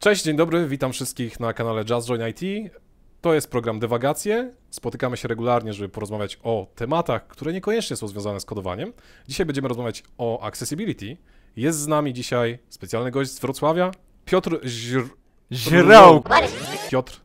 Cześć, dzień dobry, witam wszystkich na kanale Jazz Join IT. To jest program Dywagacje. Spotykamy się regularnie, żeby porozmawiać o tematach, które niekoniecznie są związane z kodowaniem. Dzisiaj będziemy rozmawiać o accessibility. Jest z nami dzisiaj specjalny gość z Wrocławia, Piotr Źr... Piotr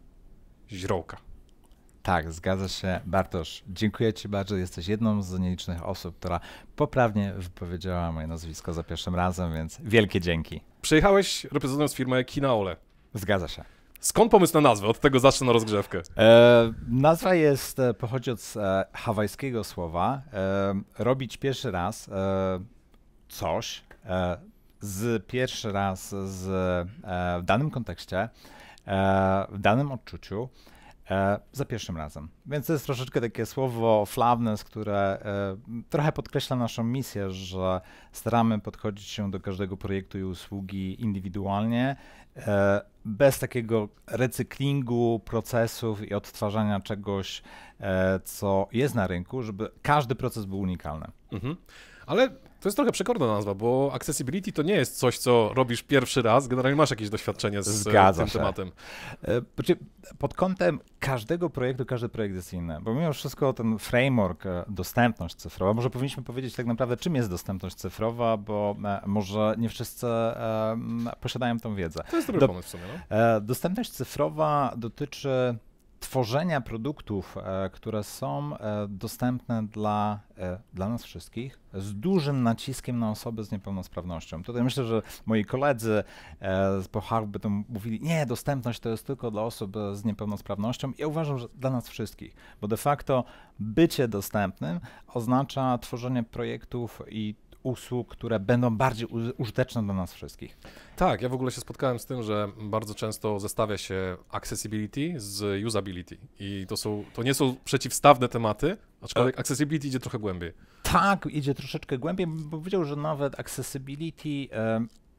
tak, zgadza się. Bartosz, dziękuję Ci bardzo. Jesteś jedną z nielicznych osób, która poprawnie wypowiedziała moje nazwisko za pierwszym razem, więc wielkie dzięki. Przyjechałeś reprezentując firmę Kinaole. Zgadza się. Skąd pomysł na nazwę? Od tego zacznę na rozgrzewkę. E, nazwa jest, e, pochodzi od e, hawajskiego słowa, e, robić pierwszy raz e, coś, e, z pierwszy raz z, w danym kontekście, w danym odczuciu, E, za pierwszym razem. Więc to jest troszeczkę takie słowo flawnes, które e, trochę podkreśla naszą misję, że staramy podchodzić się do każdego projektu i usługi indywidualnie, e, bez takiego recyklingu procesów i odtwarzania czegoś, e, co jest na rynku, żeby każdy proces był unikalny. Mhm. Ale to jest trochę przekorna nazwa, bo accessibility to nie jest coś, co robisz pierwszy raz. Generalnie masz jakieś doświadczenie z e, Zgadza tym się. tematem. E, znaczy, pod kątem każdego projektu, każdy projekt jest inny. Bo mimo wszystko ten framework, e, dostępność cyfrowa, może powinniśmy powiedzieć tak naprawdę, czym jest dostępność cyfrowa, bo może nie wszyscy posiadają tą wiedzę. To jest dobry Do, pomysł w sumie. No? Dostępność cyfrowa dotyczy tworzenia produktów, e, które są e, dostępne dla, e, dla nas wszystkich, z dużym naciskiem na osoby z niepełnosprawnością. Tutaj myślę, że moi koledzy z by to mówili, nie, dostępność to jest tylko dla osób z niepełnosprawnością. Ja uważam, że dla nas wszystkich, bo de facto bycie dostępnym oznacza tworzenie projektów i usług, które będą bardziej użyteczne dla nas wszystkich. Tak, ja w ogóle się spotkałem z tym, że bardzo często zestawia się accessibility z usability i to, są, to nie są przeciwstawne tematy, aczkolwiek e- accessibility idzie trochę głębiej. Tak, idzie troszeczkę głębiej, bo powiedział, że nawet accessibility y,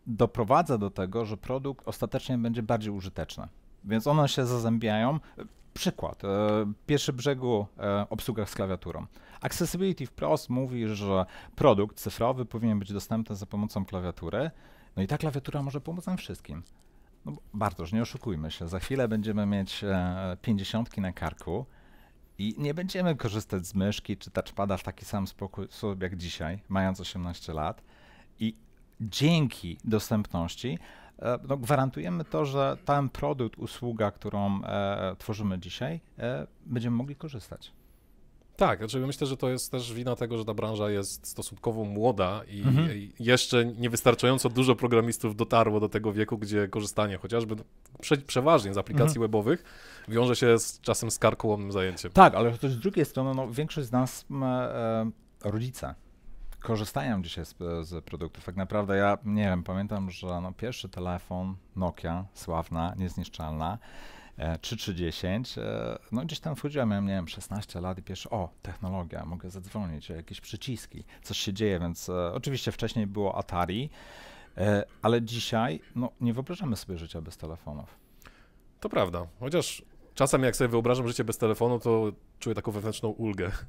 doprowadza do tego, że produkt ostatecznie będzie bardziej użyteczny. Więc one się zazębiają. Przykład. E, pierwszy brzegu e, z klawiaturą. Accessibility wprost mówi, że produkt cyfrowy powinien być dostępny za pomocą klawiatury. No i ta klawiatura może pomóc nam wszystkim. No, bardzo, że nie oszukujmy się, za chwilę będziemy mieć e, pięćdziesiątki na karku i nie będziemy korzystać z myszki czy touchpada w taki sam sposób jak dzisiaj, mając 18 lat. I dzięki dostępności e, no, gwarantujemy to, że ten produkt, usługa, którą e, tworzymy dzisiaj, e, będziemy mogli korzystać. Tak, znaczy myślę, że to jest też wina tego, że ta branża jest stosunkowo młoda i mhm. jeszcze niewystarczająco dużo programistów dotarło do tego wieku, gdzie korzystanie chociażby no, prze, przeważnie z aplikacji mhm. webowych wiąże się z czasem z karkołomnym zajęciem. Tak, ale też z drugiej strony no, większość z nas, e, rodzice, korzystają dzisiaj z, z, produktów. Tak naprawdę ja, nie wiem, pamiętam, że no, pierwszy telefon Nokia, sławna, niezniszczalna, czy 30. E, no gdzieś tam wchodziłem, miałem 16 lat i pierwszy, o, technologia, mogę zadzwonić, jakieś przyciski, coś się dzieje, więc e, oczywiście wcześniej było Atari, e, ale dzisiaj no, nie wyobrażamy sobie życia bez telefonów. To prawda, chociaż czasem jak sobie wyobrażam życie bez telefonu, to czuję taką wewnętrzną ulgę.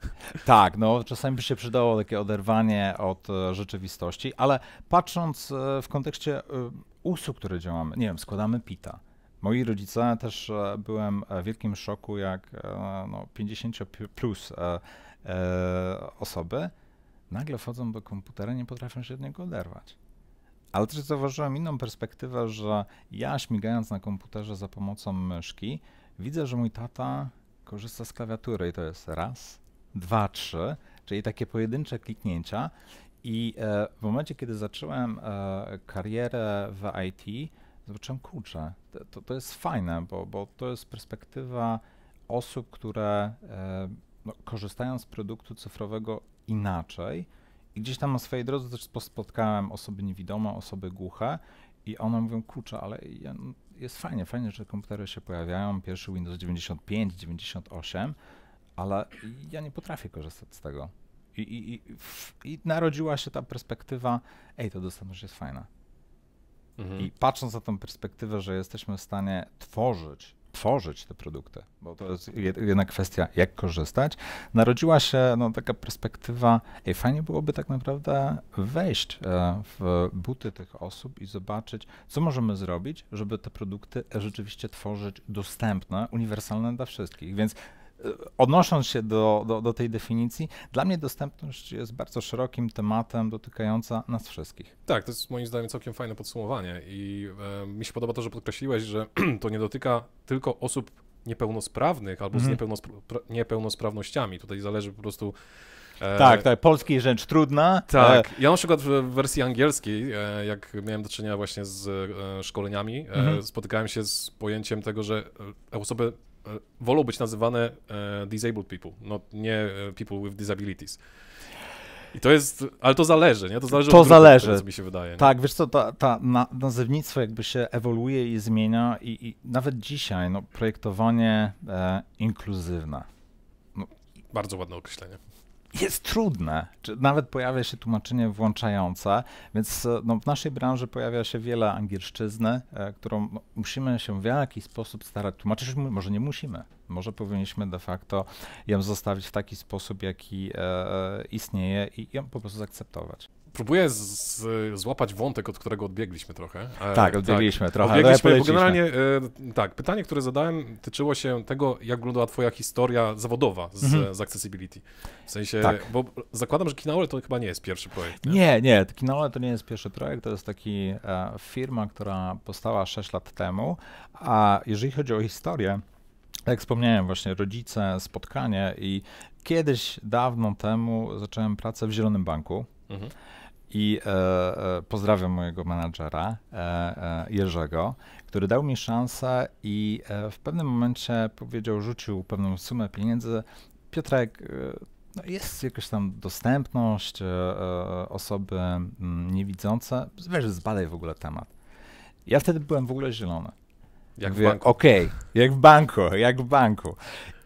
Tak, no czasami by się przydało takie oderwanie od rzeczywistości, ale patrząc w kontekście usług, które działamy, nie wiem, składamy pita, Moi rodzice też e, byłem w wielkim szoku, jak e, no, 50 plus e, osoby nagle wchodzą do komputera nie potrafią się od niego oderwać. Ale też zauważyłem inną perspektywę, że ja śmigając na komputerze za pomocą myszki, widzę, że mój tata korzysta z klawiatury i to jest raz, dwa, trzy, czyli takie pojedyncze kliknięcia. I e, w momencie, kiedy zacząłem e, karierę w IT, zobaczyłem, kurczę, to, to jest fajne, bo, bo to jest perspektywa osób, które e, no, korzystają z produktu cyfrowego inaczej. I gdzieś tam na swojej drodze też spotkałem osoby niewidome, osoby głuche i one mówią, kurczę, ale no, jest fajnie, fajnie, że komputery się pojawiają, pierwszy Windows 95, 98, ale ja nie potrafię korzystać z tego. I, i, i, i narodziła się ta perspektywa, ej, to dostępność jest fajna. Mhm. I patrząc na tą perspektywę, że jesteśmy w stanie tworzyć, tworzyć te produkty, bo to jest jedna kwestia, jak korzystać, narodziła się no, taka perspektywa, ej, fajnie byłoby tak naprawdę wejść e, w buty tych osób i zobaczyć, co możemy zrobić, żeby te produkty rzeczywiście tworzyć dostępne, uniwersalne dla wszystkich. Więc E, odnosząc się do, do, do, tej definicji, dla mnie dostępność jest bardzo szerokim tematem dotykająca nas wszystkich. Tak, to jest moim zdaniem całkiem fajne podsumowanie i e, mi się podoba to, że podkreśliłeś, że to nie dotyka tylko osób niepełnosprawnych albo z mhm. niepełnospra niepełnosprawnościami. Tutaj zależy po prostu E... Tak, tak, polski rzecz trudna. Tak, e, ja na przykład w wersji angielskiej, e, jak miałem do czynienia właśnie z szkoleniami, mhm. spotykałem się z pojęciem tego, że osoby E, wolą być nazywane e, disabled people, no nie e, people with disabilities. I to jest, ale to zależy, nie? To zależy to od zależy. Tak, mi się wydaje. Nie? Tak, wiesz co, ta, ta na, nazewnictwo jakby się ewoluuje i zmienia i, i nawet dzisiaj, no, projektowanie e, inkluzywne. No, Bardzo ładne określenie jest trudne. Czy nawet pojawia się tłumaczenie włączające, więc e, no, w naszej branży pojawia się wiele angielszczyzny, e, którą no, musimy się w jakiś sposób starać tłumaczyć. Może nie musimy, może powinniśmy de facto ją zostawić w taki sposób, jaki e, e istnieje i ją po prostu zaakceptować próbuję z, złapać wątek, od którego odbiegliśmy trochę. E, tak, odbiegliśmy tak, trochę. Odbiegliśmy, bo generalnie e, tak, pytanie, które zadałem, tyczyło się tego, jak wyglądała twoja historia zawodowa z, mhm. z accessibility. W sensie, tak. bo zakładam, że Kinaole to chyba nie jest pierwszy projekt. Nie, nie, nie Kinaole to nie jest pierwszy projekt, to jest taki e, firma, która powstała 6 lat temu, a jeżeli chodzi o historię, tak jak wspomniałem, właśnie rodzice, spotkanie i kiedyś, dawno temu zacząłem pracę w Zielonym Banku. Mhm. I e, e, pozdrawiam mojego menadżera e, Jerzego, który dał mi szansę i w pewnym momencie powiedział, rzucił pewną sumę pieniędzy. Piotrek, no jest jakaś tam dostępność osoby mm, niewidzące, wiesz, zbadaj w ogóle temat. Ja wtedy byłem w ogóle zielony. Jak w banku. Okej, okay. jak w banku, jak w banku.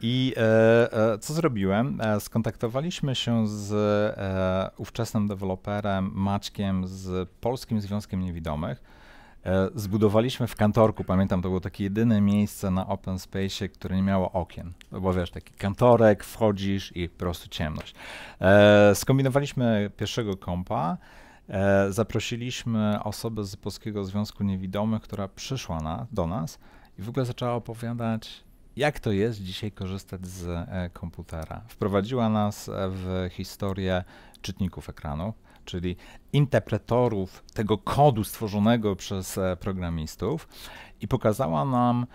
I e, e, co zrobiłem? E, skontaktowaliśmy się z e, ówczesnym deweloperem Maćkiem z Polskim Związkiem Niewidomych. E, zbudowaliśmy w kantorku, pamiętam, to było takie jedyne miejsce na open space, które nie miało okien. No bo wiesz, taki kantorek, wchodzisz i po prostu ciemność. E, skombinowaliśmy pierwszego kompa. E, zaprosiliśmy osobę z Polskiego Związku Niewidomych, która przyszła na, do nas i w ogóle zaczęła opowiadać, jak to jest dzisiaj korzystać z e, komputera. Wprowadziła nas e, w historię czytników ekranu, czyli interpretorów tego kodu stworzonego przez programistów i pokazała nam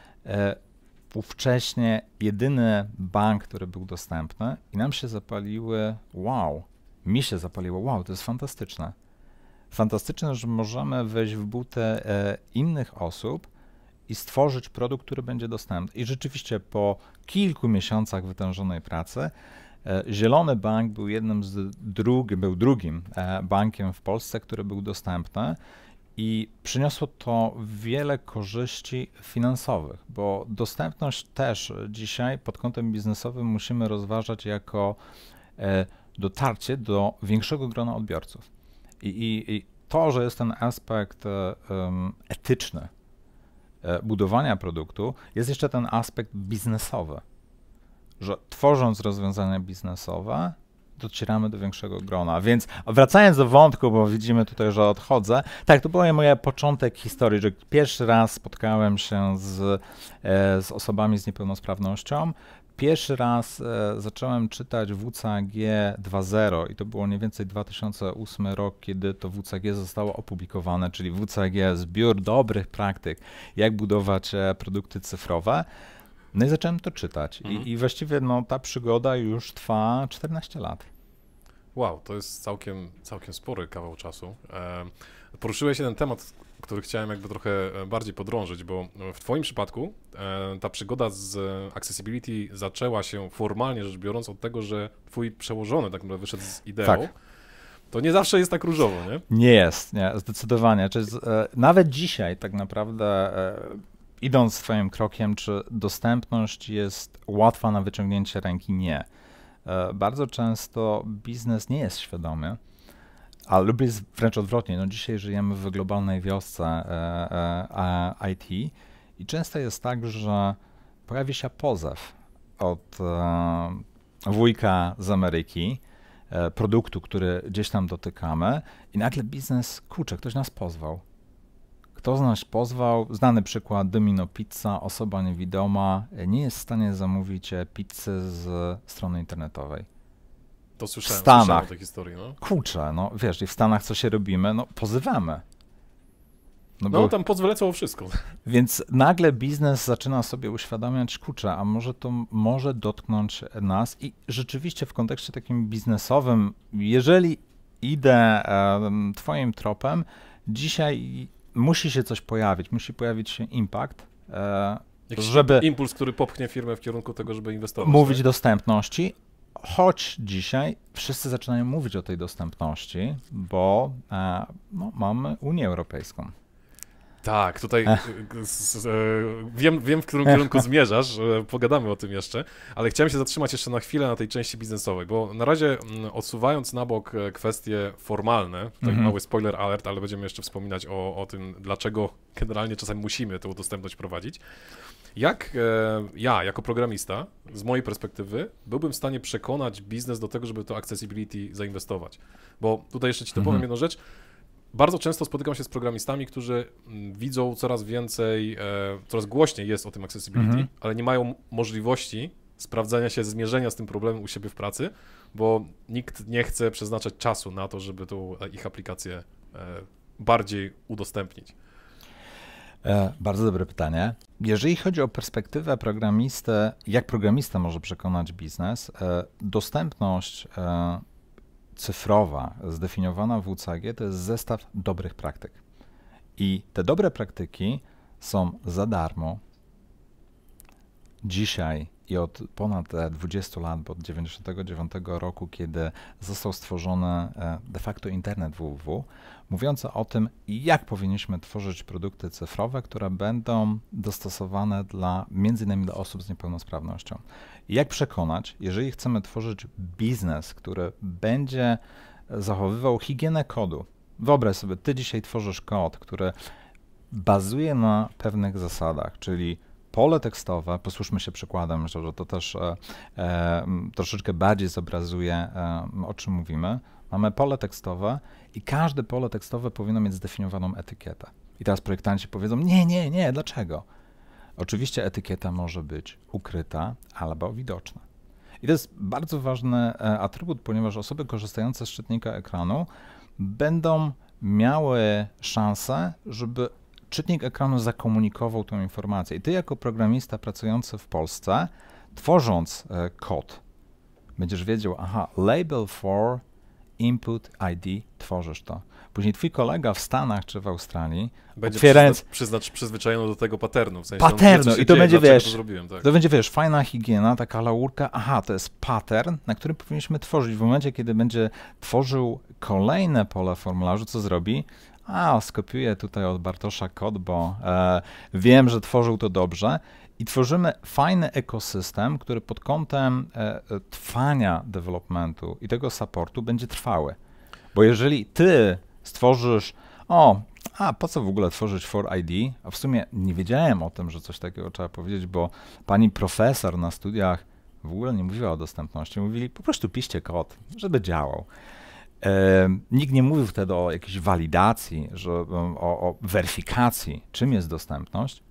ówcześnie jedyny bank, który był dostępny i nam się zapaliły wow, mi się zapaliło wow, to jest fantastyczne fantastyczne, że możemy wejść w butę e, innych osób i stworzyć produkt, który będzie dostępny. I rzeczywiście po kilku miesiącach wytężonej pracy e, Zielony Bank był jednym z drugim, był drugim e, bankiem w Polsce, który był dostępny i przyniosło to wiele korzyści finansowych, bo dostępność też dzisiaj pod kątem biznesowym musimy rozważać jako dotarcie do większego grona odbiorców. I, i, i to, że jest ten aspekt um, etyczny e, budowania produktu, jest jeszcze ten aspekt biznesowy, że tworząc rozwiązania biznesowe, docieramy do większego grona. Więc wracając do wątku, bo widzimy tutaj, że odchodzę, tak, to był mój początek historii, że pierwszy raz spotkałem się z, e, z osobami z niepełnosprawnością, Pierwszy raz e, zacząłem czytać WCAG 2.0 i to było mniej więcej 2008 rok, kiedy to WCAG zostało opublikowane, czyli WCAG zbiór dobrych praktyk, jak budować e, produkty cyfrowe. No i zacząłem to czytać mhm. I, I, właściwie no, ta przygoda już trwa 14 lat. Wow, to jest całkiem, całkiem spory kawał czasu. Poruszyłeś poruszyłeś jeden temat, który chciałem jakby trochę e, bardziej podrążyć, bo e, w Twoim przypadku e, ta przygoda z accessibility zaczęła się formalnie rzecz biorąc od tego, że Twój przełożony tak naprawdę wyszedł z ideą. Tak. To nie zawsze jest tak różowo, nie? Nie jest, nie, zdecydowanie. Czyli nawet dzisiaj tak naprawdę idąc swoim krokiem, czy dostępność jest łatwa na wyciągnięcie ręki? Nie. Bardzo często biznes nie jest świadomy, a lubię jest wręcz odwrotnie. No dzisiaj żyjemy w globalnej wiosce e, e, IT i często jest tak, że pojawi się pozew od e, wujka z Ameryki, e, produktu, który gdzieś tam dotykamy i nagle biznes, kurczę, ktoś nas pozwał. Kto z nas pozwał? Znany przykład Domino Pizza, osoba niewidoma nie jest w stanie zamówić e, pizzy z strony internetowej to słyszałem, w Stanach. Słyszałem historii, no. Kurczę, no wiesz, i w Stanach co się robimy? No pozywamy. No, no bo... tam pozwalało wszystko. Więc nagle biznes zaczyna sobie uświadamiać, kurczę, a może to może dotknąć nas i rzeczywiście w kontekście takim biznesowym, jeżeli idę twoim tropem, dzisiaj musi się coś pojawić, musi pojawić się impact, e, Jakiś żeby... Impuls, który popchnie firmę w kierunku tego, żeby inwestować. Mówić tak? dostępności, choć dzisiaj wszyscy zaczynają mówić o tej dostępności, bo e, no, mamy Unię Europejską. Tak, tutaj y, y, y, wiem, wiem, w którym kierunku zmierzasz, pogadamy o tym jeszcze, ale chciałem się zatrzymać jeszcze na chwilę na tej części biznesowej, bo na razie mm, odsuwając na bok e, kwestie formalne, tak mm -hmm. mały spoiler alert, ale będziemy jeszcze wspominać o, o tym, dlaczego generalnie czasem musimy tę dostępność prowadzić. Jak e, ja, jako programista, z mojej perspektywy, byłbym w stanie przekonać biznes do tego, żeby to accessibility zainwestować? Bo tutaj jeszcze ci to powiem mm -hmm. jedną rzecz bardzo często spotykam się z programistami, którzy mm, widzą coraz więcej, e, coraz głośniej jest o tym accessibility, mhm. ale nie mają możliwości sprawdzania się, zmierzenia z tym problemem u siebie w pracy, bo nikt nie chce przeznaczać czasu na to, żeby tą e, ich aplikację e, bardziej udostępnić. Bardzo dobre pytanie. Jeżeli chodzi o perspektywę programistę, jak programista może przekonać biznes, dostępność cyfrowa zdefiniowana w UCG to jest zestaw dobrych praktyk. I te dobre praktyki są za darmo dzisiaj i od ponad 20 e, lat, bo od 99 roku, kiedy został stworzony e, de facto internet www, mówiący o tym, jak powinniśmy tworzyć produkty cyfrowe, które będą dostosowane dla między innymi dla osób z niepełnosprawnością. Jak przekonać, jeżeli chcemy tworzyć biznes, który będzie zachowywał higienę kodu. Wyobraź sobie, ty dzisiaj tworzysz kod, który bazuje na pewnych zasadach, czyli pole tekstowe, posłuszmy się przykładem, że to też e, e, troszeczkę bardziej zobrazuje, e, o czym mówimy. Mamy pole tekstowe i każde pole tekstowe powinno mieć zdefiniowaną etykietę. I teraz projektanci powiedzą: Nie, nie, nie, dlaczego? Oczywiście etykieta może być ukryta albo widoczna. I to jest bardzo ważny atrybut, ponieważ osoby korzystające z czytnika ekranu będą miały szansę, żeby czytnik ekranu zakomunikował tą informację. I ty jako programista pracujący w Polsce, tworząc e, kod, będziesz wiedział, aha, label for input ID, tworzysz to. Później twój kolega w Stanach czy w Australii będzie otwierając... przyzna, przyzwyczajony do tego paternu. W sensie paternu wie, i to dzieje, będzie, wiesz, to, zrobiłem, tak. to będzie, wiesz, fajna higiena, taka laurka, aha, to jest pattern, na który powinniśmy tworzyć. W momencie, kiedy będzie tworzył kolejne pole formularzu, co zrobi? a skopiuję tutaj od Bartosza kod, bo e, wiem, że tworzył to dobrze. I tworzymy fajny ekosystem, który pod kątem e, e trwania developmentu i tego supportu będzie trwały. Bo jeżeli ty stworzysz, o, a po co w ogóle tworzyć for ID? A w sumie nie wiedziałem o tym, że coś takiego trzeba powiedzieć, bo pani profesor na studiach w ogóle nie mówiła o dostępności. Mówili, po prostu piszcie kod, żeby działał. Nikt nie mówił wtedy o jakiejś walidacji, że, o, o weryfikacji, czym jest dostępność.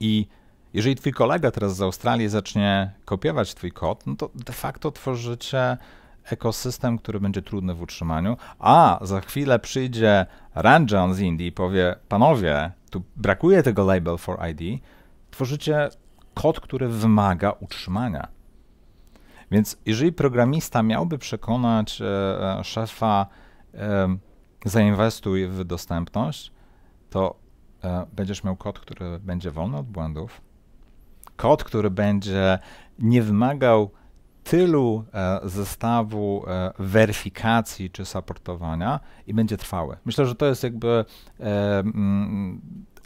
I jeżeli twój kolega teraz z Australii zacznie kopiować twój kod, no to de facto tworzycie ekosystem, który będzie trudny w utrzymaniu, a za chwilę przyjdzie Ranjan z Indii i powie, panowie, tu brakuje tego label for ID, tworzycie kod, który wymaga utrzymania. Więc jeżeli programista miałby przekonać e, e, szefa, e, zainwestuj w dostępność, to będziesz miał kod, który będzie wolny od błędów, kod, który będzie nie wymagał tylu zestawu weryfikacji czy supportowania i będzie trwały. Myślę, że to jest jakby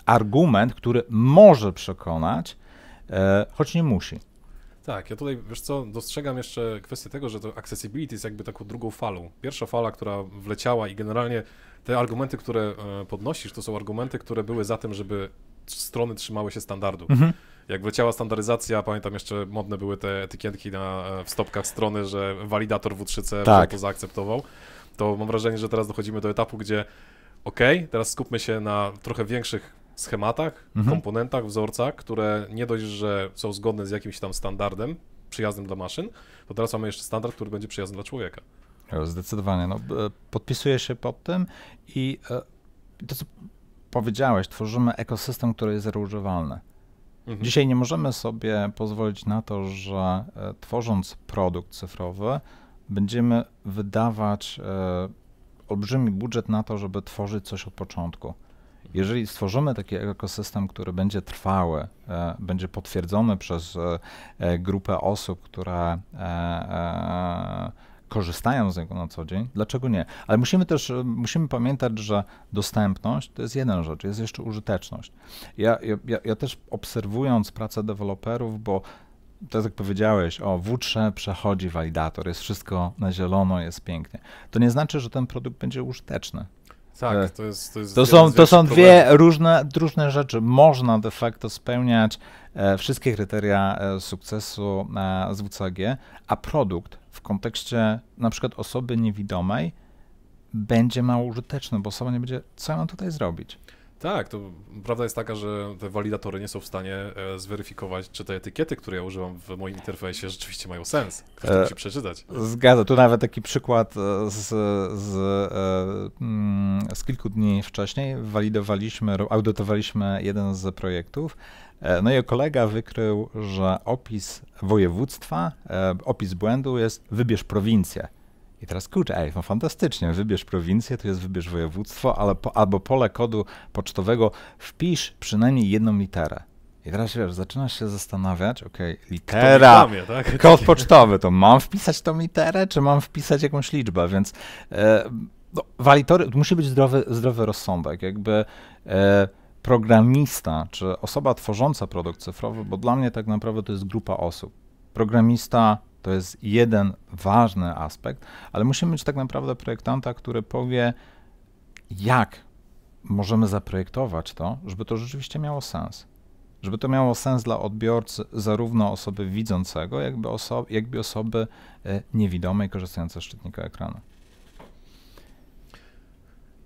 argument, który może przekonać, choć nie musi. Tak, ja tutaj, wiesz co, dostrzegam jeszcze kwestię tego, że to accessibility jest jakby taką drugą falą. Pierwsza fala, która wleciała i generalnie te argumenty, które e, podnosisz, to są argumenty, które były za tym, żeby strony trzymały się standardu. Mhm. Jak wleciała standaryzacja, pamiętam jeszcze modne były te etykietki na, e, w stopkach strony, że walidator W3C tak. to zaakceptował, to mam wrażenie, że teraz dochodzimy do etapu, gdzie ok, teraz skupmy się na trochę większych schematach, mhm. komponentach, wzorcach, które nie dość, że są zgodne z jakimś tam standardem przyjaznym dla maszyn, to teraz mamy jeszcze standard, który będzie przyjazny dla człowieka. No, zdecydowanie. No, e, podpisuję się pod tym i e, to, co powiedziałeś, tworzymy ekosystem, który jest reużywalny. Mhm. Dzisiaj nie możemy sobie pozwolić na to, że e, tworząc produkt cyfrowy, będziemy wydawać olbrzymi budżet na to, żeby tworzyć coś od początku jeżeli stworzymy taki ekosystem, który będzie trwały, e, będzie potwierdzony przez e, e, grupę osób, które korzystają z niego na co dzień, dlaczego nie? Ale musimy też musimy pamiętać, że dostępność to jest jedna rzecz, jest jeszcze użyteczność. Ja, ja, ja też obserwując pracę deweloperów, bo tak jak powiedziałeś, o W3 przechodzi walidator, jest wszystko na zielono, jest pięknie. To nie znaczy, że ten produkt będzie użyteczny. Tak, e, to jest. To, jest to są, to są dwie różne, różne rzeczy. Można de facto spełniać e, wszystkie kryteria e, sukcesu e, z WCG, a produkt w kontekście na przykład osoby niewidomej będzie mało użyteczny, bo osoba nie będzie, co ja mam tutaj zrobić? Tak, to prawda jest taka, że te walidatory nie są w stanie e, zweryfikować, czy te etykiety, które ja używam w moim interfejsie, rzeczywiście mają sens. Ktoś to e, musi przeczytać. Zgadza. Tu nawet taki przykład e, z, z, mm, z kilku dni wcześniej. Walidowaliśmy, audytowaliśmy jeden z projektów. No i kolega wykrył, że opis województwa, opis błędu jest wybierz prowincję teraz kurczę, ej, no fantastycznie, wybierz prowincję, tu jest wybierz województwo, ale po, albo pole kodu pocztowego wpisz przynajmniej jedną literę. I teraz wiesz, zaczynasz się zastanawiać, okej, okay, litera, tak? kod pocztowy, to mam wpisać tą literę, czy mam wpisać jakąś liczbę, więc e, no, walitory, musi być zdrowy, zdrowy rozsądek, jakby e, programista, czy osoba tworząca produkt cyfrowy, bo dla mnie tak naprawdę to jest grupa osób. Programista, to jest jeden ważny aspekt, ale musimy mieć tak naprawdę projektanta, który powie, jak możemy zaprojektować to, żeby to rzeczywiście miało sens. Żeby to miało sens dla odbiorcy, zarówno osoby widzącego, jakby, oso jakby osoby e, niewidomej korzystającej z czytnika ekranu.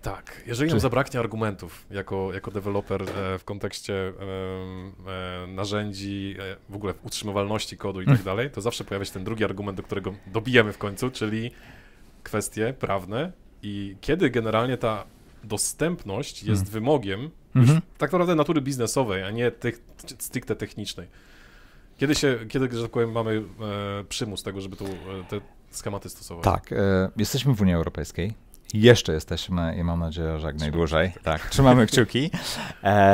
Tak, jeżeli nam zabraknie argumentów jako, jako deweloper e, w kontekście e, narzędzi, e, w ogóle utrzymywalności kodu i tak mm. dalej, to zawsze pojawia się ten drugi argument, do którego dobijemy w końcu, czyli kwestie prawne i kiedy generalnie ta dostępność jest hmm. wymogiem już mhm. tak naprawdę natury biznesowej, a nie tych, stricte technicznej. Kiedy, się, kiedy, że tak powiem, mamy e, przymus tego, żeby tu e, te schematy stosować? Tak, e, jesteśmy w Unii Europejskiej jeszcze jesteśmy i mam nadzieję, że jak najdłużej. Tak, trzymamy kciuki.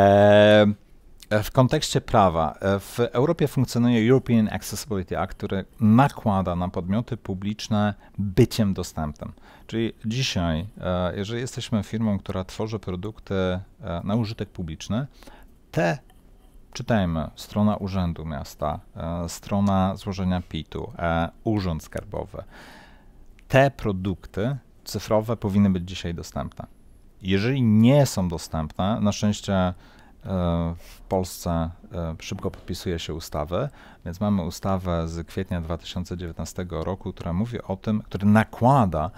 E, w kontekście prawa, e, w Europie funkcjonuje European Accessibility Act, który nakłada na podmioty publiczne byciem dostępnym. Czyli dzisiaj, e, jeżeli jesteśmy firmą, która tworzy produkty e, na użytek publiczny, te czytajmy, strona Urzędu Miasta, strona złożenia PIT-u, Urząd Skarbowy. Te produkty cyfrowe powinny być dzisiaj dostępne. Jeżeli nie są dostępne, na szczęście e, w Polsce e, szybko podpisuje się ustawy, więc mamy ustawę z kwietnia 2019 roku, która mówi o tym, która nakłada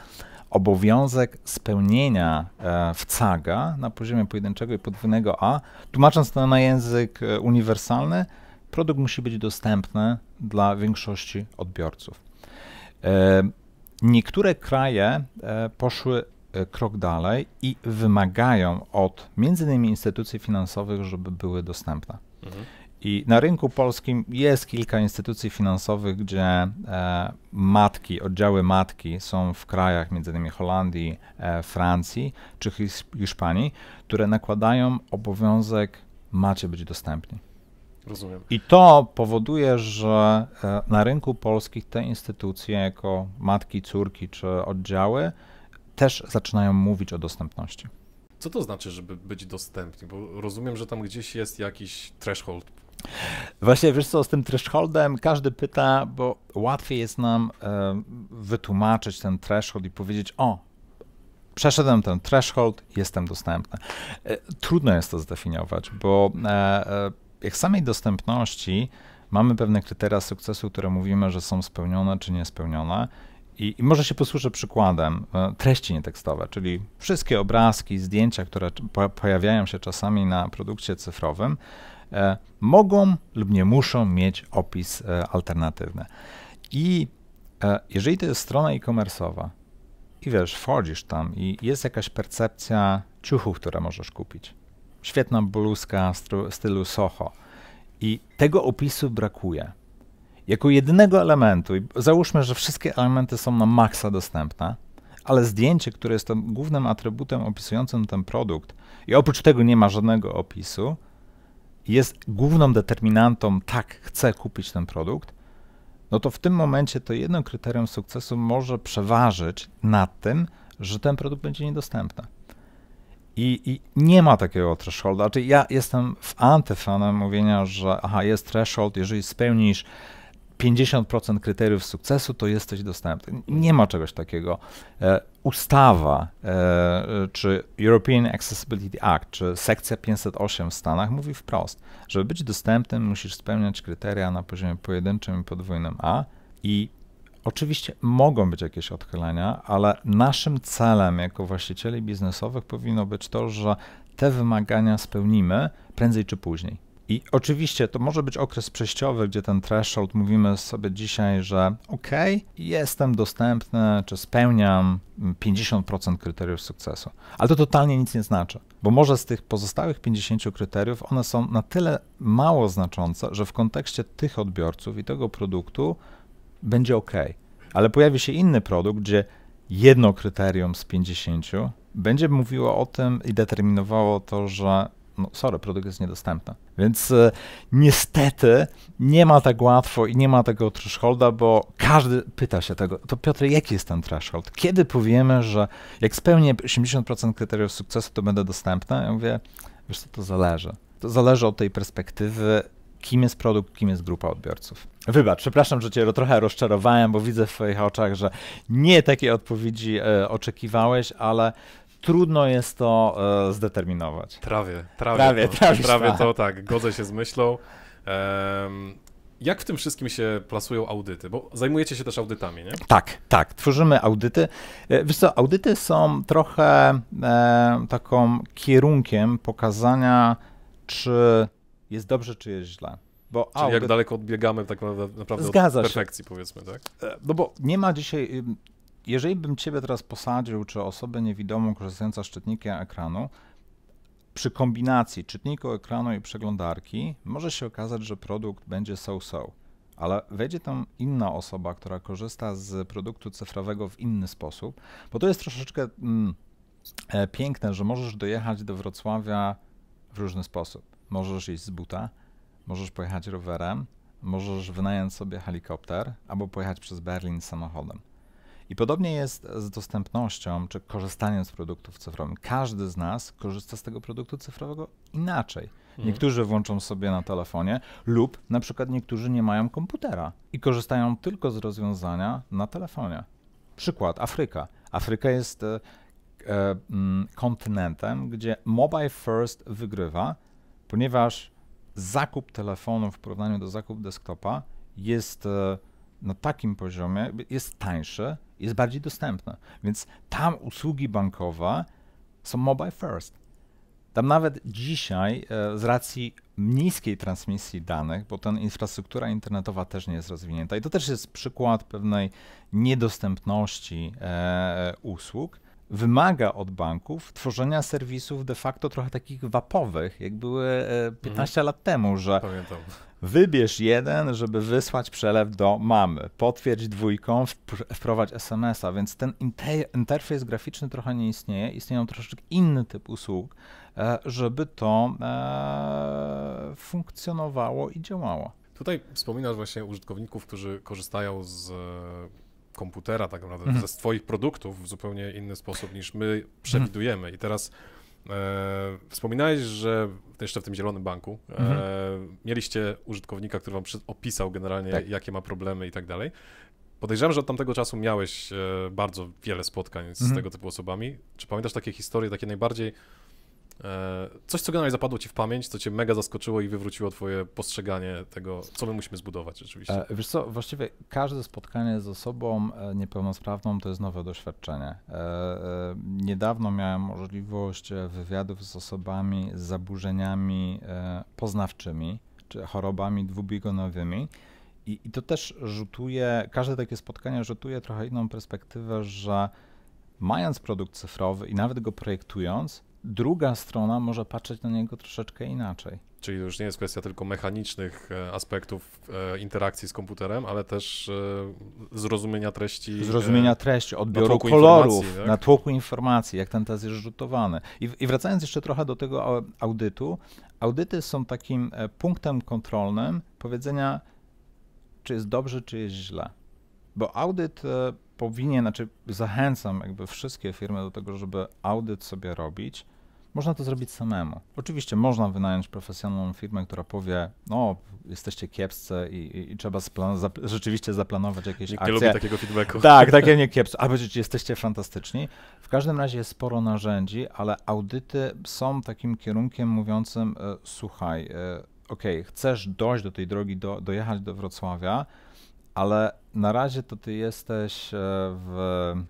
obowiązek spełnienia e, w CAGA na poziomie pojedynczego i podwójnego A. Tłumacząc to na język uniwersalny, produkt musi być dostępny dla większości odbiorców. Niektóre kraje e, poszły e, krok dalej i wymagają od między innymi instytucji finansowych, żeby były dostępne. Mhm. I na rynku polskim jest kilka instytucji finansowych, gdzie e, matki, oddziały matki są w krajach między innymi Holandii, e, Francji czy Hiszpanii, które nakładają obowiązek macie być dostępni. Rozumiem. I to powoduje, że e, na rynku polskich te instytucje jako matki, córki czy oddziały też zaczynają mówić o dostępności. Co to znaczy, żeby być dostępni? Bo rozumiem, że tam gdzieś jest jakiś threshold. Właśnie, wiesz co, z tym thresholdem każdy pyta, bo łatwiej jest nam e, wytłumaczyć ten threshold i powiedzieć, o, przeszedłem ten threshold, jestem dostępny. E, trudno jest to zdefiniować, bo e, e jak samej dostępności mamy pewne kryteria sukcesu, które mówimy, że są spełnione czy niespełnione. I, I może się posłużę przykładem e, treści nietekstowe, czyli wszystkie obrazki, zdjęcia, które pojawiają się czasami na produkcie cyfrowym, e, mogą lub nie muszą mieć opis e, alternatywny. I e, jeżeli to jest strona e-commerce'owa i wiesz, wchodzisz tam i jest jakaś percepcja ciuchów, które możesz kupić, Świetna bluzka stylu Soho. I tego opisu brakuje. Jako jedynego elementu, i załóżmy, że wszystkie elementy są na maksa dostępne, ale zdjęcie, które jest tym głównym atrybutem opisującym ten produkt, i oprócz tego nie ma żadnego opisu, jest główną determinantą, tak, chcę kupić ten produkt, no to w tym momencie to jedno kryterium sukcesu może przeważyć nad tym, że ten produkt będzie niedostępny. I, I, nie ma takiego thresholda. Znaczy ja jestem w antyfanem mówienia, że aha, jest threshold, jeżeli spełnisz 50% kryteriów sukcesu, to jesteś dostępny. Nie ma czegoś takiego. E, ustawa, e, czy European Accessibility Act, czy sekcja 508 w Stanach mówi wprost, żeby być dostępnym, musisz spełniać kryteria na poziomie pojedynczym i podwójnym A i Oczywiście mogą być jakieś odchylenia, ale naszym celem jako właścicieli biznesowych powinno być to, że te wymagania spełnimy prędzej czy później. I oczywiście to może być okres przejściowy, gdzie ten threshold mówimy sobie dzisiaj, że ok, jestem dostępny, czy spełniam 50% kryteriów sukcesu. Ale to totalnie nic nie znaczy, bo może z tych pozostałych 50 kryteriów one są na tyle mało znaczące, że w kontekście tych odbiorców i tego produktu będzie ok. Ale pojawi się inny produkt, gdzie jedno kryterium z 50 będzie mówiło o tym i determinowało to, że no sorry, produkt jest niedostępny. Więc y, niestety nie ma tak łatwo i nie ma tego thresholda, bo każdy pyta się tego, to Piotr, jaki jest ten threshold? Kiedy powiemy, że jak spełnię 80% kryteriów sukcesu, to będę dostępny? Ja mówię, wiesz co, to zależy. To zależy od tej perspektywy, kim jest produkt, kim jest grupa odbiorców. Wybacz, przepraszam, że cię trochę rozczarowałem, bo widzę w twoich oczach, że nie takiej odpowiedzi e, oczekiwałeś, ale trudno jest to e, zdeterminować. Trawie, trawie, trawie to, trawie, trawie to tak, godzę się z myślą. Ehm, jak w tym wszystkim się plasują audyty? Bo zajmujecie się też audytami, nie? Tak, tak. Tworzymy audyty. E, wiesz co, audyty są trochę e, taką kierunkiem pokazania, czy jest dobrze, czy jest źle. Bo Czyli audyt... jak daleko odbiegamy tak naprawdę Zgadza od perfekcji, się. powiedzmy, tak? E, no bo nie ma dzisiaj... Y, jeżeli bym ciebie teraz posadził, czy osobę niewidomą korzystającą z czytnika ekranu, przy kombinacji czytniku ekranu i przeglądarki może się okazać, że produkt będzie so-so, ale wejdzie tam inna osoba, która korzysta z produktu cyfrowego w inny sposób, bo to jest troszeczkę mm, e, piękne, że możesz dojechać do Wrocławia w różny sposób. Możesz iść z buta, możesz pojechać rowerem, możesz wynająć sobie helikopter albo pojechać przez Berlin samochodem. I podobnie jest z dostępnością czy korzystaniem z produktów cyfrowych. Każdy z nas korzysta z tego produktu cyfrowego inaczej. Mhm. Niektórzy włączą sobie na telefonie, lub na przykład niektórzy nie mają komputera i korzystają tylko z rozwiązania na telefonie. Przykład Afryka. Afryka jest e, e, kontynentem, gdzie mobile first wygrywa, ponieważ zakup telefonu w porównaniu do zakupu desktopa jest e, na takim poziomie, jest tańsze, jest bardziej dostępne. Więc tam usługi bankowe są mobile first. Tam nawet dzisiaj e, z racji niskiej transmisji danych, bo ta infrastruktura internetowa też nie jest rozwinięta i to też jest przykład pewnej niedostępności e, usług, wymaga od banków tworzenia serwisów de facto trochę takich wapowych, jak były 15 e, mhm. lat temu, że Pamiętam. wybierz jeden, żeby wysłać przelew do mamy, potwierdź dwójką, wprowadź SMS-a, więc ten interfejs graficzny trochę nie istnieje, istnieją troszeczkę inny typ usług, e, żeby to e, funkcjonowało i działało. Tutaj wspominasz właśnie użytkowników, którzy korzystają z komputera tak naprawdę, mhm. ze swoich produktów w zupełnie inny sposób niż my mhm. przewidujemy. Mhm. I teraz e, wspominałeś, że jeszcze w tym Zielonym Banku e, mhm. mieliście użytkownika, który wam opisał generalnie, tak. jakie ma problemy i tak dalej. Podejrzewam, że od tamtego czasu miałeś e, bardzo wiele spotkań z mhm. tego typu osobami. Czy pamiętasz takie historie, takie najbardziej E, coś, co generalnie zapadło ci w pamięć, co cię mega zaskoczyło i wywróciło twoje postrzeganie tego, co my musimy zbudować rzeczywiście? E, wiesz co, właściwie każde spotkanie z osobą e, niepełnosprawną to jest nowe doświadczenie. Niedawno miałem możliwość wywiadów z osobami z zaburzeniami poznawczymi, czy chorobami dwubiegunowymi. I, I to też rzutuje, każde takie spotkanie rzutuje trochę inną perspektywę, że mając produkt cyfrowy i nawet go projektując, druga strona może patrzeć na niego troszeczkę inaczej. Czyli to już nie jest kwestia tylko mechanicznych e, aspektów e, interakcji z komputerem, ale też e, zrozumienia treści. Zrozumienia treści, odbioru kolorów, tak? natłoku informacji, jak ten test jest rzutowany. I, I wracając jeszcze trochę do tego audytu, audyty są takim punktem kontrolnym powiedzenia, czy jest dobrze, czy jest źle. Bo audyt e, powinien, znaczy zachęcam jakby wszystkie firmy do tego, żeby audyt sobie robić. Można to zrobić samemu. Oczywiście można wynająć profesjonalną firmę, która powie, no jesteście kiepscy i, i, i trzeba rzeczywiście zaplanować jakieś Nikt akcje. Nie lubi takiego feedbacku. Tak, takie nie kiepscy, a będziecie, jesteście fantastyczni. W każdym razie jest sporo narzędzi, ale audyty są takim kierunkiem mówiącym, e, słuchaj, e, ok, chcesz dojść do tej drogi, do, dojechać do Wrocławia, ale na razie to ty jesteś e, w,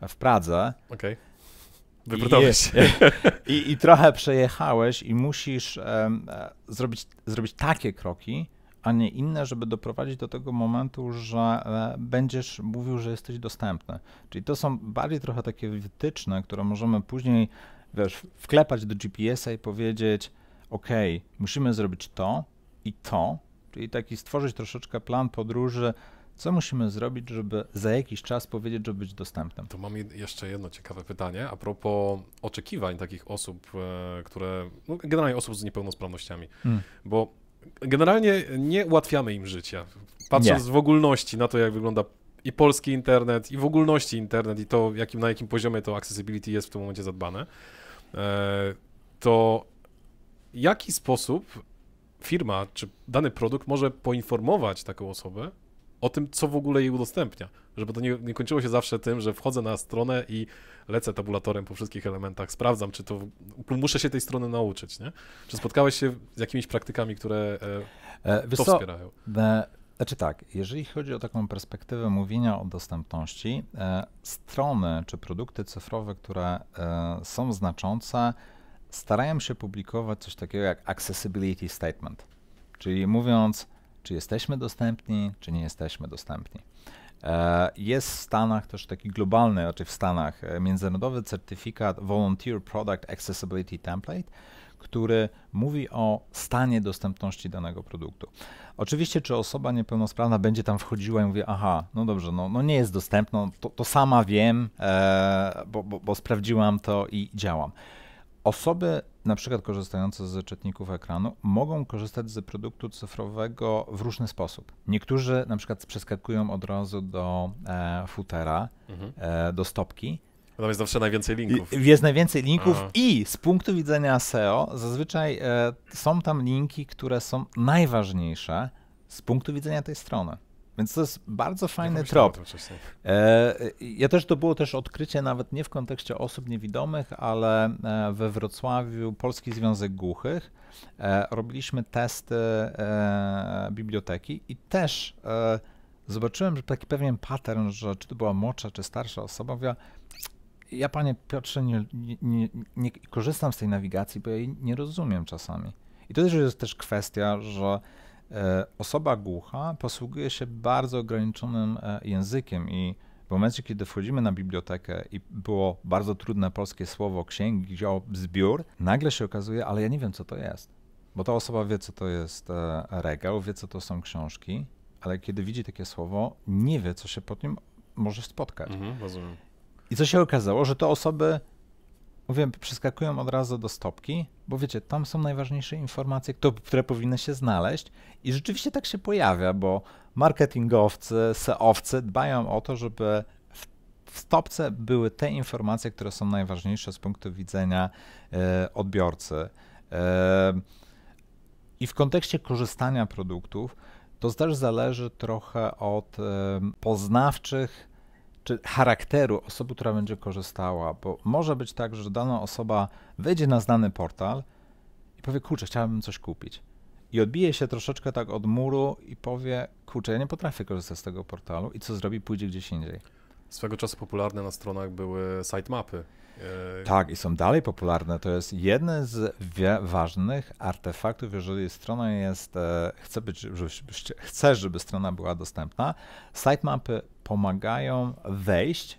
w Pradze. Okej. Okay. się. I, i, I, trochę przejechałeś i musisz um, zrobić, zrobić takie kroki, a nie inne, żeby doprowadzić do tego momentu, że e, będziesz mówił, że jesteś dostępny. Czyli to są bardziej trochę takie wytyczne, które możemy później wiesz, wklepać do GPS-a i powiedzieć: OK, musimy zrobić to i to, czyli taki stworzyć troszeczkę plan podróży co musimy zrobić, żeby za jakiś czas powiedzieć, że być dostępnym? To mam jeszcze jedno ciekawe pytanie a propos oczekiwań takich osób, e, które, no generalnie osób z niepełnosprawnościami, hmm. bo generalnie nie ułatwiamy im życia. Patrząc nie. w ogólności na to, jak wygląda i polski internet, i w ogólności internet, i to, jakim, na jakim poziomie to accessibility jest w tym momencie zadbane, e, to jaki sposób firma czy dany produkt może poinformować taką osobę o tym, co w ogóle jej udostępnia. Żeby to nie, nie, kończyło się zawsze tym, że wchodzę na stronę i lecę tabulatorem po wszystkich elementach, sprawdzam, czy to. Muszę się tej strony nauczyć, nie? Czy spotkałeś się z jakimiś praktykami, które e, e to wspierają? The, znaczy tak, jeżeli chodzi o taką perspektywę mówienia o dostępności, e, strony czy produkty cyfrowe, które e, są znaczące, starają się publikować coś takiego jak accessibility statement. Czyli mówiąc, czy jesteśmy dostępni, czy nie jesteśmy dostępni. E, jest w Stanach też taki globalny, raczej w Stanach, e, międzynarodowy certyfikat Volunteer Product Accessibility Template, który mówi o stanie dostępności danego produktu. Oczywiście, czy osoba niepełnosprawna będzie tam wchodziła i mówi, aha, no dobrze, no, no nie jest dostępna, no to, to sama wiem, e, bo, bo, bo sprawdziłam to i działam. Osoby na przykład korzystające z czytników ekranu mogą korzystać z produktu cyfrowego w różny sposób. Niektórzy na przykład przeskakują od razu do e, futera, mhm. e, do stopki. Tam jest zawsze najwięcej linków. Jest najwięcej linków Aha. i z punktu widzenia SEO zazwyczaj e, są tam linki, które są najważniejsze z punktu widzenia tej strony. Więc to jest bardzo fajny trop. E, ja też to było też odkrycie nawet nie w kontekście osób niewidomych, ale e, we Wrocławiu Polski Związek Głuchych e, robiliśmy testy biblioteki i też zobaczyłem, że taki pewien pattern, że czy to była mocza, czy starsza osoba, mówiła, ja panie Piotrze nie, nie, nie korzystam z tej nawigacji, bo jej nie rozumiem czasami. I to też jest też kwestia, że E, osoba głucha posługuje się bardzo ograniczonym e, językiem i w momencie, kiedy wchodzimy na bibliotekę i było bardzo trudne polskie słowo księgi, wziął zbiór, nagle się okazuje, ale ja nie wiem, co to jest. Bo ta osoba wie, co to jest e, regał, wie, co to są książki, ale kiedy widzi takie słowo, nie wie, co się pod nim może spotkać. Mhm, I co się okazało, że te osoby mówiłem, przeskakują od razu do stopki, bo wiecie, tam są najważniejsze informacje, które powinny się znaleźć i rzeczywiście tak się pojawia, bo marketingowcy, seowcy dbają o to, żeby w stopce były te informacje, które są najważniejsze z punktu widzenia y, odbiorcy. Y, I w kontekście korzystania produktów, to też zależy trochę od y, poznawczych czy charakteru osoby, która będzie korzystała, bo może być tak, że dana osoba wejdzie na znany portal i powie, kurczę, chciałbym coś kupić. I odbije się troszeczkę tak od muru i powie, kurczę, ja nie potrafię korzystać z tego portalu i co zrobi, pójdzie gdzieś indziej. Swego czasu popularne na stronach były sitemapy. Yy. Tak, i są dalej popularne. To jest jedne z ważnych artefaktów, jeżeli strona jest, e, chce, być, żeby, chce, żeby strona była dostępna. Sitemapy pomagają wejść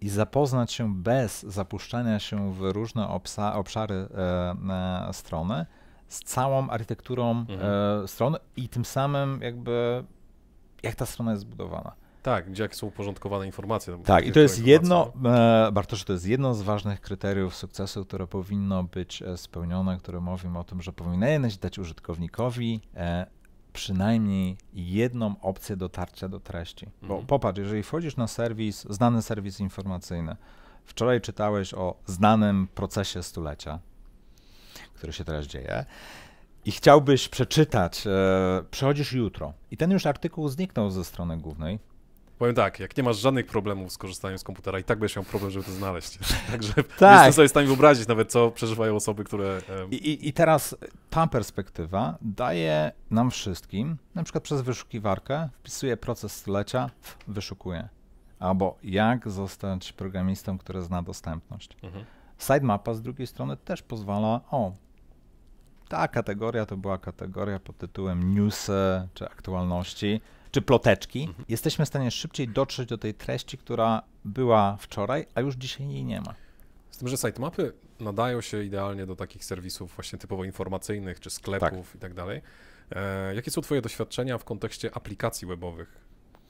i zapoznać się bez zapuszczania się w różne obsa, obszary e, strony z całą architekturą e, mhm. e, strony i tym samym jakby jak ta strona jest zbudowana. Tak, gdzie są uporządkowane informacje. No tak, i to jest jedno, no. e, Bartosz, to jest jedno z ważnych kryteriów sukcesu, które powinno być e, spełnione, które mówimy o tym, że powinieneś dać użytkownikowi e, przynajmniej jedną opcję dotarcia do treści. Bo mhm. popatrz, jeżeli wchodzisz na serwis, znany serwis informacyjny, wczoraj czytałeś o znanym procesie stulecia, który się teraz dzieje, i chciałbyś przeczytać, e, przychodzisz jutro i ten już artykuł zniknął ze strony głównej, Powiem tak, jak nie masz żadnych problemów z korzystaniem z komputera, i tak będziesz miał problem, żeby to znaleźć. Także tak. jestem sobie w stanie wyobrazić nawet, co przeżywają osoby, które... I, I, teraz ta perspektywa daje nam wszystkim, na przykład przez wyszukiwarkę wpisuję proces stulecia, wyszukuję. Albo jak zostać programistą, który zna dostępność. Mhm. Sitemapa z drugiej strony też pozwala, o, ta kategoria to była kategoria pod tytułem newsy czy aktualności czy ploteczki, mhm. jesteśmy w stanie szybciej dotrzeć do tej treści, która była wczoraj, a już dzisiaj jej nie ma. Z tym, że sitemapy nadają się idealnie do takich serwisów właśnie typowo informacyjnych, czy sklepów tak. i tak dalej. E, jakie są twoje doświadczenia w kontekście aplikacji webowych?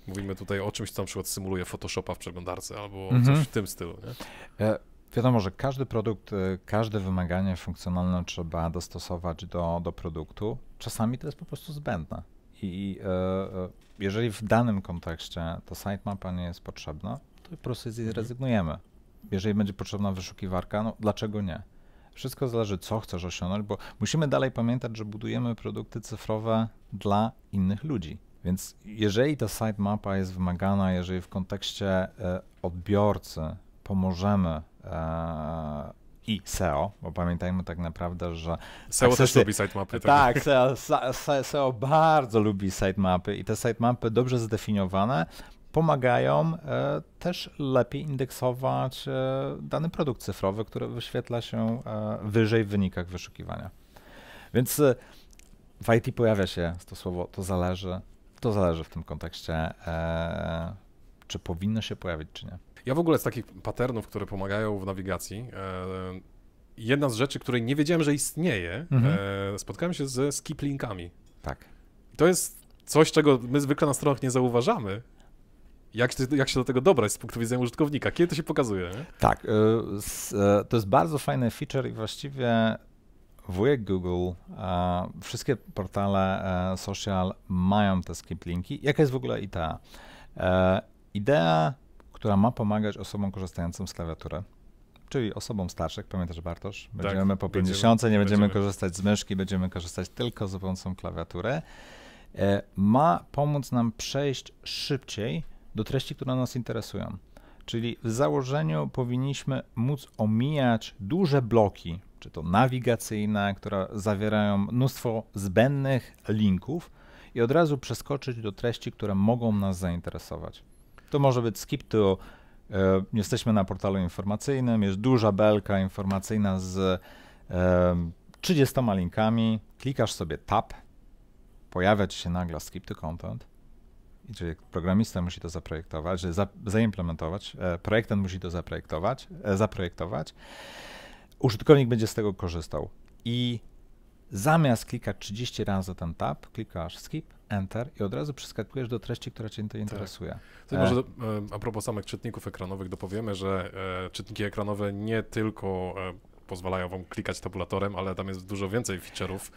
Mówimy tutaj o czymś, co na przykład symuluje Photoshopa w przeglądarce albo mhm. coś w tym stylu, nie? E, wiadomo, że każdy produkt, e, każde wymaganie funkcjonalne trzeba dostosować do, do produktu. Czasami to jest po prostu zbędne. I e, e, jeżeli w danym kontekście ta sitemapa nie jest potrzebna, to po prostu z niej mhm. zrezygnujemy. Jeżeli będzie potrzebna wyszukiwarka, no dlaczego nie? Wszystko zależy, co chcesz osiągnąć, bo musimy dalej pamiętać, że budujemy produkty cyfrowe dla innych ludzi. Więc jeżeli ta sitemapa jest wymagana, jeżeli w kontekście e, odbiorcy pomożemy e, i SEO, bo pamiętajmy tak naprawdę, że... SEO też lubi sitemapy. Tak, tak SEO, SEO e bardzo lubi sitemapy i te sitemapy dobrze zdefiniowane pomagają e, też lepiej indeksować e, dany produkt cyfrowy, który wyświetla się e, wyżej w wynikach wyszukiwania. Więc e, w IT pojawia się to słowo, to zależy, to zależy w tym kontekście, e, czy powinno się pojawić, czy nie. Ja w ogóle z takich patternów, które pomagają w nawigacji, e, jedna z rzeczy, której nie wiedziałem, że istnieje, mhm. E, spotkałem się ze skiplinkami. Tak. To jest coś, czego my zwykle na stronach nie zauważamy, jak, jak, się do tego dobrać z punktu widzenia użytkownika? Kiedy to się pokazuje? Nie? Tak, e, to jest bardzo fajny feature i właściwie wujek Google, wszystkie portale social mają te skip linki. Jaka jest w ogóle idea? Idea która ma pomagać osobom korzystającym z klawiatury. Czyli osobom starszych, pamiętasz Bartosz? Tak, będziemy tak, po 50, będziemy, nie będziemy, będziemy korzystać z myszki, będziemy korzystać tylko z pomocą klawiatury. E, ma pomóc nam przejść szybciej do treści, które nas interesują. Czyli w założeniu powinniśmy móc omijać duże bloki, czy to nawigacyjne, które zawierają mnóstwo zbędnych linków i od razu przeskoczyć do treści, które mogą nas zainteresować to może być skip to. E, jesteśmy na portalu informacyjnym, jest duża belka informacyjna z 30 e, linkami. Klikasz sobie tab, pojawia ci się nagle skip to content. I czyli programista musi to zaprojektować, za, zaimplementować, e, projektant musi to zaprojektować, zaprojektować. Użytkownik będzie z tego korzystał. I Zamiast klikać 30 razy za ten tab, klikasz skip, enter i od razu przeskakujesz do treści, która cię tak. interesuje. To może e. E, a propos samych czytników ekranowych dopowiemy, że e, czytniki ekranowe nie tylko pozwalają wam klikać tabulatorem, ale tam jest dużo więcej feature'ów.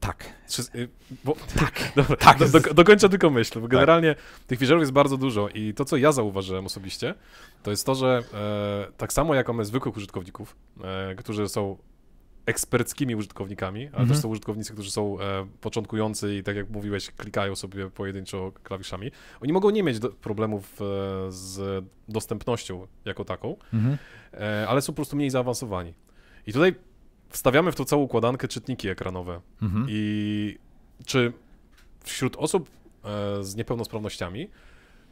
Tak. Bo, tak. Dobra, tak. Do, do, dokończę tylko myśl, bo tak. generalnie tak. tych feature'ów jest bardzo dużo i to, co ja zauważyłem osobiście, to jest to, że e, tak samo jak mamy zwykłych użytkowników, e, którzy są eksperckimi użytkownikami, ale mhm. też są użytkownicy, którzy są e, początkujący i tak jak mówiłeś, klikają sobie pojedynczo klawiszami. Oni mogą nie mieć do, problemów e, z dostępnością jako taką, mhm. e, ale są po prostu mniej zaawansowani. I tutaj wstawiamy w to całą układankę czytniki ekranowe. Mhm. I czy wśród osób e, z niepełnosprawnościami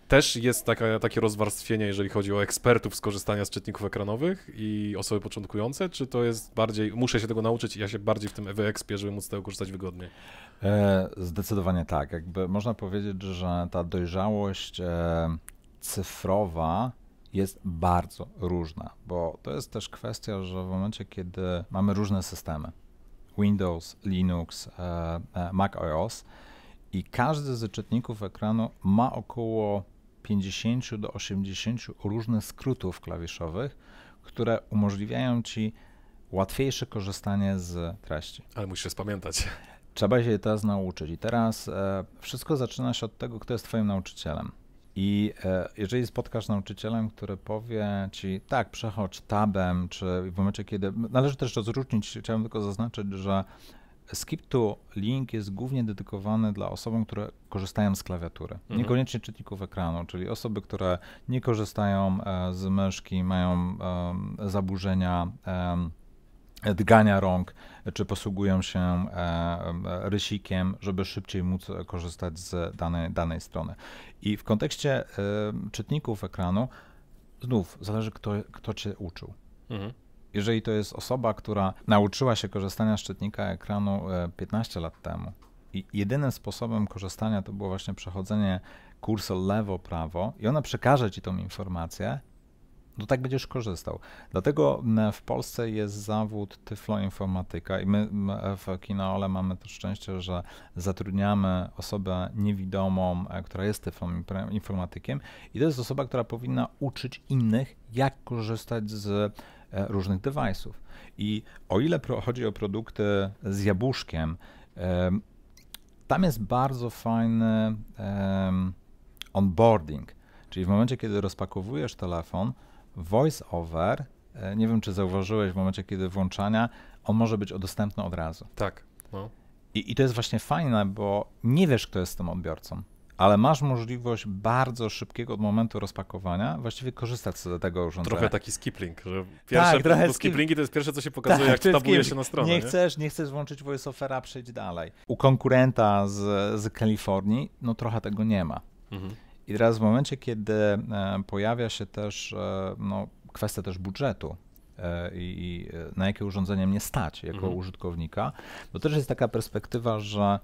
też jest taka, takie rozwarstwienie, jeżeli chodzi o ekspertów skorzystania z czytników ekranowych i osoby początkujące, czy to jest bardziej, muszę się tego nauczyć i ja się bardziej w tym wyekspię, żeby móc z tego korzystać wygodniej? E, zdecydowanie tak. Jakby można powiedzieć, że ta dojrzałość e, cyfrowa jest bardzo różna, bo to jest też kwestia, że w momencie, kiedy mamy różne systemy, Windows, Linux, e, Mac OS i każdy z czytników ekranu ma około 50 do 80 różnych skrótów klawiszowych, które umożliwiają ci łatwiejsze korzystanie z treści. Ale musisz pamiętać. Trzeba się teraz nauczyć. I teraz e, wszystko zaczyna się od tego, kto jest twoim nauczycielem. I e, jeżeli spotkasz nauczycielem, który powie ci, tak, przechodź tabem, czy w momencie, kiedy. Należy też rozróżnić, chciałem tylko zaznaczyć, że Skip to link jest głównie dedykowany dla osobom, które korzystają z klawiatury, mhm. niekoniecznie czytników ekranu, czyli osoby, które nie korzystają e, z myszki, mają zaburzenia dgania rąk, czy posługują się e, rysikiem, żeby szybciej móc korzystać z danej, danej strony. I w kontekście e, czytników ekranu, znów zależy, kto, kto cię uczył. Mhm. Jeżeli to jest osoba, która nauczyła się korzystania z czytnika ekranu 15 e, lat temu i jedynym sposobem korzystania to było właśnie przechodzenie kursu lewo, prawo i ona przekaże ci tą informację, no tak będziesz korzystał. Dlatego mm, w Polsce jest zawód tyfloinformatyka i my w Kinaole mamy to szczęście, że zatrudniamy osobę niewidomą, e, która jest tyfloinformatykiem i to jest osoba, która powinna uczyć innych, jak korzystać z e, różnych device'ów. I o ile chodzi o produkty z jabłuszkiem, tam jest bardzo fajny onboarding. Czyli w momencie, kiedy rozpakowujesz telefon, voice-over, e, nie wiem czy zauważyłeś w momencie, kiedy włączania, on może być dostępny od razu. Tak. No. I, I to jest właśnie fajne, bo nie wiesz, kto jest tym odbiorcą, ale masz możliwość bardzo szybkiego od momentu rozpakowania właściwie korzystać z tego urządzenia. Trochę taki skipling, że tak, pierwsze, tak, skiplingi to jest pierwsze, co się pokazuje, tak, jak tabuje się na stronę. Nie, nie, chcesz, nie chcesz włączyć voiceovera, przejdź dalej. U konkurenta z, z Kalifornii, no trochę tego nie ma. Mhm. I teraz w momencie, kiedy e, pojawia się też e, no, kwestia też budżetu, e, i, na jakie urządzenie mnie stać jako mhm. użytkownika, to też jest taka perspektywa, że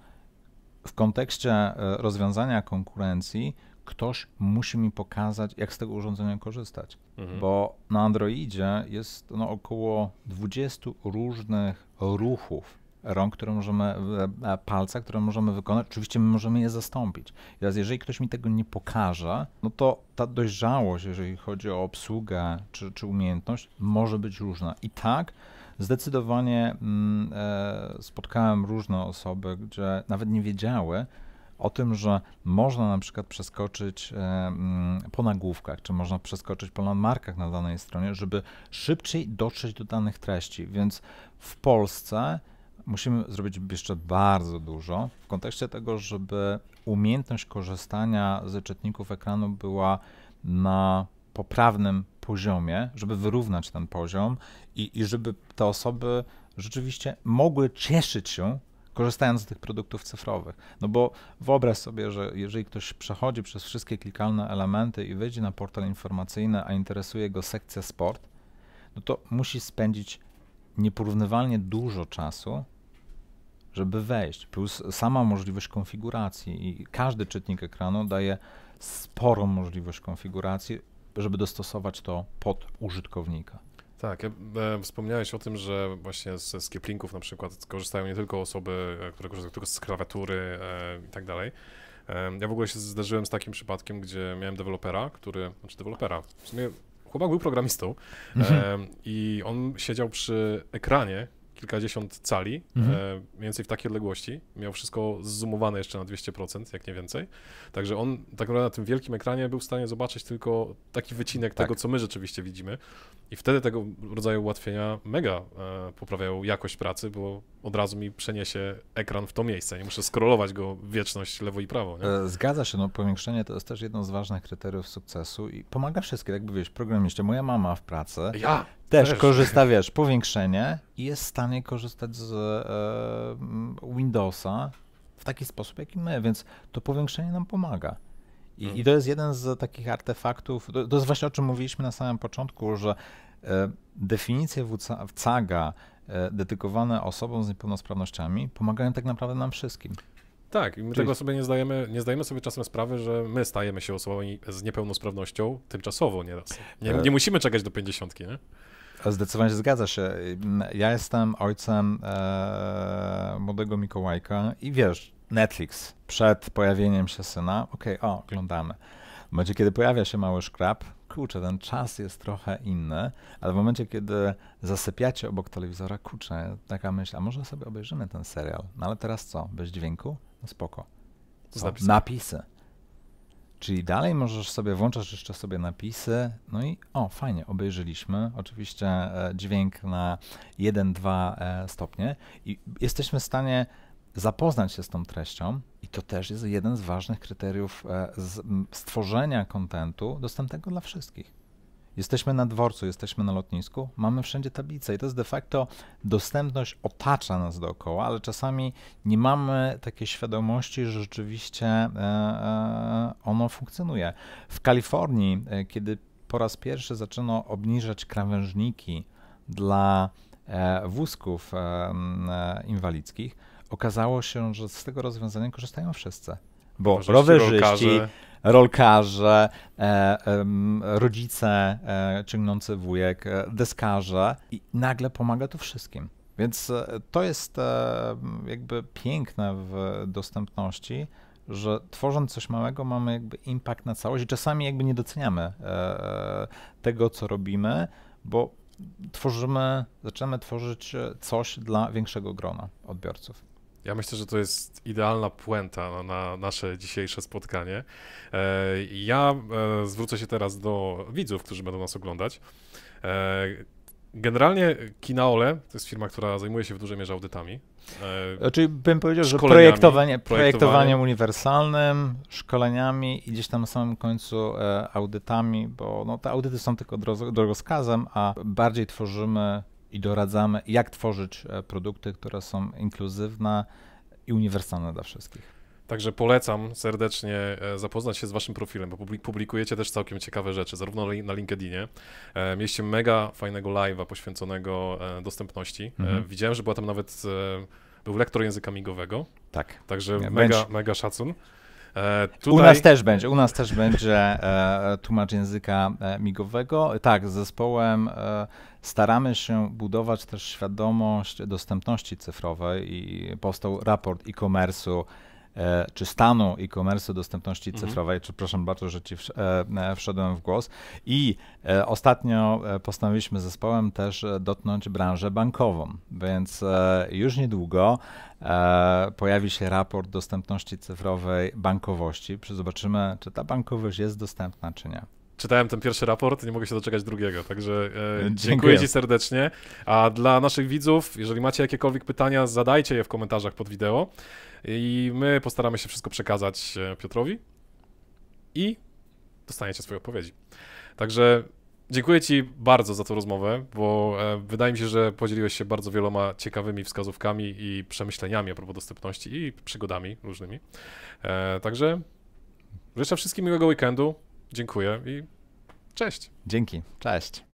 w kontekście rozwiązania konkurencji ktoś musi mi pokazać, jak z tego urządzenia korzystać. Mhm. Bo na Androidzie jest no, około 20 różnych ruchów rąk, które możemy, e, palca, które możemy wykonać, oczywiście my możemy je zastąpić. I teraz, jeżeli ktoś mi tego nie pokaże, no to ta dojrzałość, jeżeli chodzi o obsługę czy, czy umiejętność, może być różna. I tak, zdecydowanie mm, e, spotkałem różne osoby, gdzie nawet nie wiedziały, o tym, że można na przykład przeskoczyć e, mm, po nagłówkach, czy można przeskoczyć po landmarkach na danej stronie, żeby szybciej dotrzeć do danych treści. Więc w Polsce musimy zrobić jeszcze bardzo dużo w kontekście tego, żeby umiejętność korzystania z czytników ekranu była na poprawnym poziomie, żeby wyrównać ten poziom i, i żeby te osoby rzeczywiście mogły cieszyć się korzystając z tych produktów cyfrowych. No bo wyobraź sobie, że jeżeli ktoś przechodzi przez wszystkie klikalne elementy i wejdzie na portal informacyjny, a interesuje go sekcja sport, no to musi spędzić nieporównywalnie dużo czasu żeby wejść, plus sama możliwość konfiguracji i każdy czytnik ekranu daje sporą możliwość konfiguracji, żeby dostosować to pod użytkownika. Tak, ja, e, wspomniałeś o tym, że właśnie ze skieplinków na przykład korzystają nie tylko osoby, e, które korzystają tylko z klawiatury e, i tak dalej. E, ja w ogóle się zdarzyłem z takim przypadkiem, gdzie miałem dewelopera, który, znaczy dewelopera, w sumie chłopak był programistą e, i on siedział przy ekranie, kilkadziesiąt cali, mhm. e, mniej więcej w takiej odległości. Miał wszystko zoomowane jeszcze na 200%, jak nie więcej. Także on tak naprawdę na tym wielkim ekranie był w stanie zobaczyć tylko taki wycinek tak. tego, co my rzeczywiście widzimy. I wtedy tego rodzaju ułatwienia mega e, poprawiają jakość pracy, bo od razu mi przeniesie ekran w to miejsce. Nie muszę scrollować go wieczność lewo i prawo. Nie? E, zgadza się, no powiększenie to jest też jedno z ważnych kryteriów sukcesu i pomaga wszystkim, jakby wiesz, jeszcze Moja mama w pracy. Ja! Też, też korzysta, wiesz, powiększenie i jest w stanie korzystać z e, Windowsa w taki sposób, i my, więc to powiększenie nam pomaga. I, mm. i to jest jeden z takich artefaktów, to, to, jest właśnie o czym mówiliśmy na samym początku, że e, definicje WCAGA e, dedykowane osobom z niepełnosprawnościami pomagają tak naprawdę nam wszystkim. Tak, i my Czyli... tego sobie nie zdajemy, nie zdajemy sobie czasem sprawy, że my stajemy się osobami z niepełnosprawnością tymczasowo nieraz. Nie, e. nie musimy czekać do 50, nie? Zdecydowanie zgadza się. Ja jestem ojcem e, młodego Mikołajka i wiesz, Netflix przed pojawieniem się syna, okej, okay, o, oglądamy. W momencie, kiedy pojawia się mały szkrab, kurczę, ten czas jest trochę inny, ale w momencie, kiedy zasypiacie obok telewizora, kurczę, taka myśl, a może sobie obejrzymy ten serial, no ale teraz co, bez dźwięku? No spoko. Co? Napisy. napisy. Czyli dalej możesz sobie, włączasz jeszcze sobie napisy, no i o, fajnie, obejrzyliśmy. Oczywiście e, dźwięk na 1-2 e, stopnie i jesteśmy w stanie zapoznać się z tą treścią i to też jest jeden z ważnych kryteriów e, z, stworzenia kontentu dostępnego dla wszystkich. Jesteśmy na dworcu, jesteśmy na lotnisku, mamy wszędzie tablice i to jest de facto dostępność otacza nas dookoła, ale czasami nie mamy takiej świadomości, że rzeczywiście e, e, ono funkcjonuje. W Kalifornii, e, kiedy po raz pierwszy zaczęto obniżać krawężniki dla wózków inwalidzkich, okazało się, że z tego rozwiązania korzystają wszyscy bo rowerzyści, rowerzyści rolkarze, e, rodzice e, ciągnący wujek, e, deskarze i nagle pomaga to wszystkim. Więc to jest jakby piękne w dostępności, że tworząc coś małego mamy jakby impact na całość i czasami jakby nie doceniamy tego, co robimy, bo tworzymy, zaczynamy tworzyć coś dla większego grona odbiorców. Ja myślę, że to jest idealna puenta na, nasze dzisiejsze spotkanie. E, ja e, zwrócę się teraz do widzów, którzy będą nas oglądać. E, generalnie Kinaole to jest firma, która zajmuje się w dużej mierze audytami. Czyli znaczy, bym powiedział, że projektowanie, projektowaniem uniwersalnym, szkoleniami i gdzieś tam na samym końcu audytami, bo no, te audyty są tylko drogowskazem, a bardziej tworzymy i doradzamy, jak tworzyć e, produkty, które są inkluzywne i uniwersalne dla wszystkich. Także polecam serdecznie e, zapoznać się z waszym profilem, bo publikujecie też całkiem ciekawe rzeczy, zarówno na LinkedInie. E, mieliście mega fajnego live'a poświęconego dostępności. Mhm. Widziałem, że była tam nawet był lektor języka migowego. Tak. Także mega, mega szacun. tutaj... U nas też będzie, u nas też będzie tłumacz języka migowego. Tak, z zespołem staramy się budować też świadomość dostępności cyfrowej i powstał raport e-commerce'u, E, czy stanu e commerceu dostępności mhm. cyfrowej, czy proszę bardzo, że ci w, e, e, wszedłem w głos. I e, ostatnio e, postanowiliśmy zespołem też e, dotknąć branżę bankową, więc już niedługo pojawi się raport dostępności cyfrowej bankowości. Zobaczymy, czy ta bankowość jest dostępna, czy nie czytałem ten pierwszy raport, nie mogę się doczekać drugiego. Także e, e dziękuję Ci serdecznie. A dla naszych widzów, jeżeli macie jakiekolwiek pytania, zadajcie je w komentarzach pod wideo i my postaramy się wszystko przekazać e, Piotrowi i dostaniecie swoje odpowiedzi. Także dziękuję Ci bardzo za tę rozmowę, bo e, wydaje mi się, że podzieliłeś się bardzo wieloma ciekawymi wskazówkami i przemyśleniami a propos dostępności i przygodami różnymi. E, także życzę wszystkim miłego weekendu. Dziękuję i cześć. Dzięki, cześć.